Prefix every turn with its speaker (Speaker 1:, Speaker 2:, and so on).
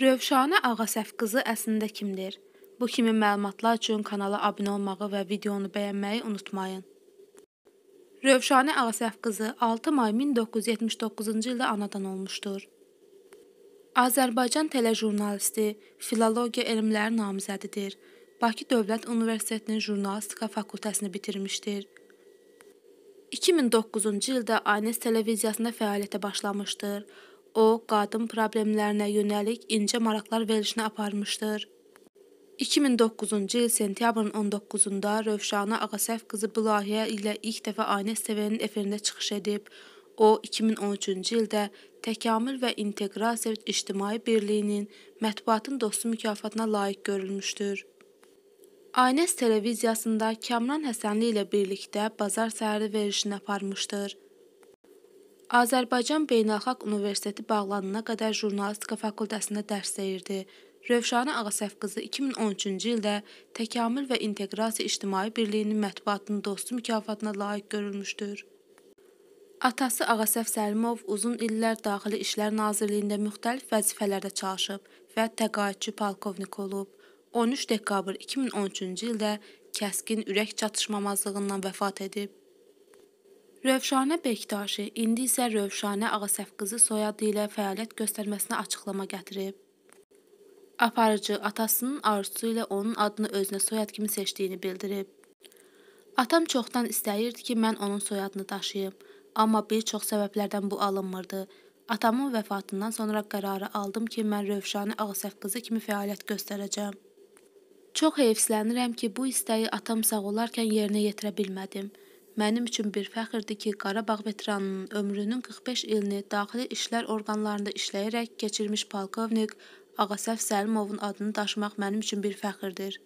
Speaker 1: Rövşanə Ağasəf qızı əslində kimdir? Bu kimi məlumatlar üçün kanala abunə olmağı və videonu bəyənməyi unutmayın. Rövşanə Ağasəf qızı 6 may 1979-cu ildə anadan olmuşdur. Azərbaycan telejurnalisti, filologiya elmləri namizədidir. Bakı Dövlət Universitetinin jurnalistika fakültəsini bitirmişdir. 2009-cu ildə ANES televiziyasında fəaliyyətə başlamışdır. O, qadın problemlərinə yönəlik incə maraqlar verilişini aparmışdır. 2009-cu il sentyabrın 19-da Rövşana Ağasəf qızı Bülahiyyə ilə ilk dəfə Aynə Stevenin efirində çıxış edib. O, 2013-cü ildə Təkamül və İnteqrasiya İctimai Birliyinin Mətbuatın Dostu mükafatına layiq görülmüşdür. Aynəs televiziyasında Kamran Həsənli ilə birlikdə bazar səhəri verilişini aparmışdır. Azərbaycan Beynəlxalq Universiteti bağlanana qədər jurnalistika fakültəsində dərs deyirdi. Rövşanə Ağasəf qızı 2013-cü ildə Təkamül və İnteqrasiya İctimai Birliyinin mətbuatının dostu mükafatına layiq görülmüşdür. Atası Ağasəf Səlimov uzun illər Daxili İşlər Nazirliyində müxtəlif vəzifələrdə çalışıb və təqaüdçü polkovnik olub. 13 dekabr 2013-cü ildə kəskin ürək çatışmamazlığından vəfat edib. Rövşanə Bektaşi indi isə Rövşanə Ağasəfqızı soyadı ilə fəaliyyət göstərməsinə açıqlama gətirib. Aparıcı atasının arzusu ilə onun adını özünə soyad kimi seçdiyini bildirib. Atam çoxdan istəyirdi ki, mən onun soyadını daşıyım, amma bir çox səbəblərdən bu alınmırdı. Atamın vəfatından sonra qərarı aldım ki, mən Rövşanə Ağasəfqızı kimi fəaliyyət göstərəcəm. Çox heyfslənirəm ki, bu istəyi atam sağ olarkən yerinə yetirə bilmədim. Mənim üçün bir fəxrdir ki, Qarabağ veteranının ömrünün 45 ilini daxili işlər orqanlarında işləyərək keçirmiş polkovnik Ağasəv Səlimovun adını daşımaq mənim üçün bir fəxrdir.